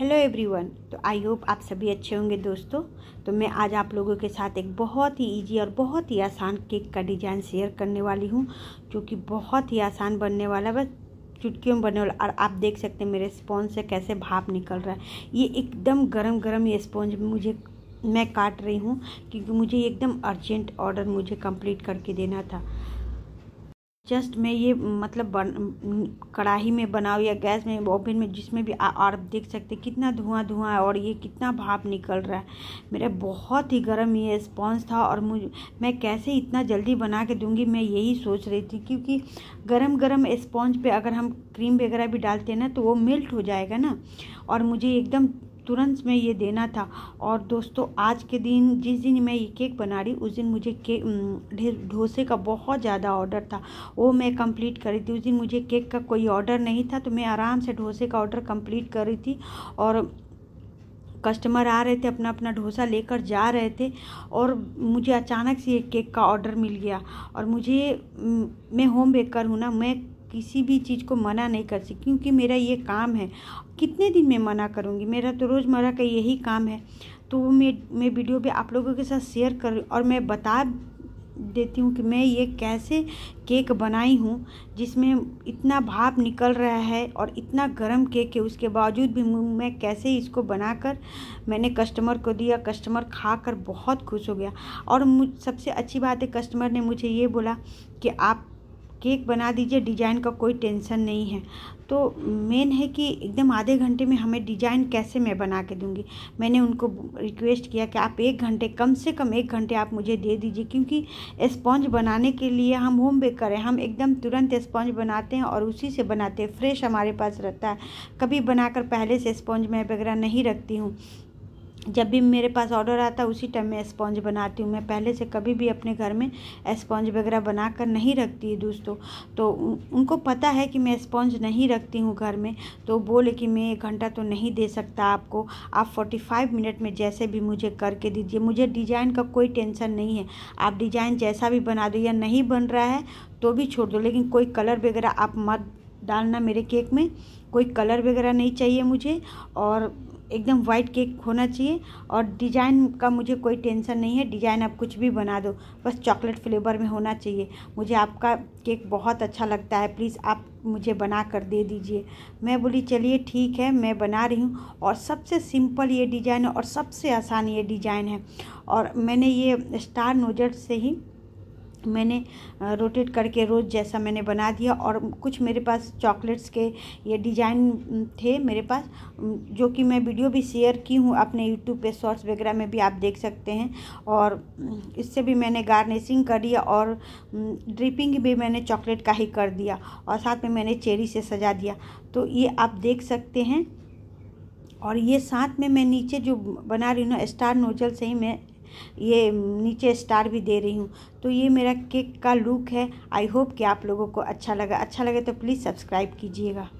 hello everyone तो I hope आप सभी अच्छे होंगे दोस्तों तो मैं आज आप लोगों के साथ एक बहुत ही इजी और बहुत ही आसान केक का डिज़ाइन शेयर करने वाली हूँ जो कि बहुत ही आसान बनने वाला बस चुटकियों में बनने वाला और आप देख सकते हैं मेरे स्पॉन्ज से कैसे भाप निकल रहा है ये एकदम गरम गरम ये स्पॉन्ज मुझे मैं काट रही हूँ क्योंकि मुझे एकदम अर्जेंट ऑर्डर मुझे कम्प्लीट करके देना था जस्ट मैं ये मतलब बन कढ़ाई में बनाऊँ या गैस में ओवन में जिसमें भी और देख सकते कितना धुआं धुआं है और ये कितना भाप निकल रहा है मेरा बहुत ही गर्म ये स्पॉन्ज था और मुझ मैं कैसे इतना जल्दी बना के दूंगी मैं यही सोच रही थी क्योंकि गरम गरम स्पॉन्ज पे अगर हम क्रीम वगैरह भी डालते हैं ना तो वो मेल्ट हो जाएगा ना और मुझे एकदम तुरंत में ये देना था और दोस्तों आज के दिन जिस दिन मैं ये केक बना रही उस दिन मुझे केक डोसे का बहुत ज़्यादा ऑर्डर था वो मैं कंप्लीट कर रही थी उस दिन मुझे केक का कोई ऑर्डर नहीं था तो मैं आराम से डोसे का ऑर्डर कंप्लीट कर रही थी और कस्टमर आ रहे थे अपना अपना डोसा लेकर जा रहे थे और मुझे अचानक से एक केक का ऑर्डर मिल गया और मुझे मैं होम बेकर हूँ ना मैं किसी भी चीज़ को मना नहीं कर सकती क्योंकि मेरा ये काम है कितने दिन मैं मना करूँगी मेरा तो रोज़मर्रा का यही काम है तो मैं मैं वीडियो भी आप लोगों के साथ शेयर कर और मैं बता देती हूँ कि मैं ये कैसे केक बनाई हूँ जिसमें इतना भाप निकल रहा है और इतना गर्म केक है उसके बावजूद भी मैं कैसे इसको बनाकर मैंने कस्टमर को दिया कस्टमर खा कर बहुत खुश हो गया और मुझ सबसे अच्छी बात है कस्टमर ने मुझे ये बोला कि आप केक बना दीजिए डिजाइन का कोई टेंशन नहीं है तो मेन है कि एकदम आधे घंटे में हमें डिजाइन कैसे मैं बना के दूंगी मैंने उनको रिक्वेस्ट किया कि आप एक घंटे कम से कम एक घंटे आप मुझे दे दीजिए क्योंकि स्पॉन्ज बनाने के लिए हम होम बेकर हैं हम एकदम तुरंत स्पॉन्ज बनाते हैं और उसी से बनाते हैं फ्रेश हमारे पास रहता है कभी बनाकर पहले से स्पॉन्ज मैं वगैरह नहीं रखती हूँ जब भी मेरे पास ऑर्डर आता है उसी टाइम मैं स्पॉन्ज बनाती हूँ मैं पहले से कभी भी अपने घर में स्पॉन्ज वगैरह बना कर नहीं रखती है दोस्तों तो उनको पता है कि मैं स्पॉन्ज नहीं रखती हूँ घर में तो बोले कि मैं एक घंटा तो नहीं दे सकता आपको आप 45 मिनट में जैसे भी मुझे करके दीजिए मुझे डिज़ाइन का कोई टेंशन नहीं है आप डिज़ाइन जैसा भी बना दो या नहीं बन रहा है तो भी छोड़ दो लेकिन कोई कलर वगैरह आप मत डालना मेरे केक में कोई कलर वगैरह नहीं चाहिए मुझे और एकदम वाइट केक होना चाहिए और डिजाइन का मुझे कोई टेंशन नहीं है डिजाइन आप कुछ भी बना दो बस चॉकलेट फ्लेवर में होना चाहिए मुझे आपका केक बहुत अच्छा लगता है प्लीज़ आप मुझे बना कर दे दीजिए मैं बोली चलिए ठीक है मैं बना रही हूँ और सबसे सिंपल ये डिज़ाइन है और सबसे आसान ये डिज़ाइन है और मैंने ये स्टार नोजर से ही मैंने रोटेट करके रोज़ जैसा मैंने बना दिया और कुछ मेरे पास चॉकलेट्स के ये डिज़ाइन थे मेरे पास जो कि मैं वीडियो भी शेयर की हूँ अपने यूट्यूब पे शॉर्ट्स वगैरह में भी आप देख सकते हैं और इससे भी मैंने गार्निशिंग कर दिया और ड्रिपिंग भी मैंने चॉकलेट का ही कर दिया और साथ में मैंने चेरी से सजा दिया तो ये आप देख सकते हैं और ये साथ में मैं नीचे जो बना रही हूँ ना स्टार नोजल से ही मैं ये नीचे स्टार भी दे रही हूँ तो ये मेरा केक का लुक है आई होप कि आप लोगों को अच्छा लगा अच्छा लगे तो प्लीज़ सब्सक्राइब कीजिएगा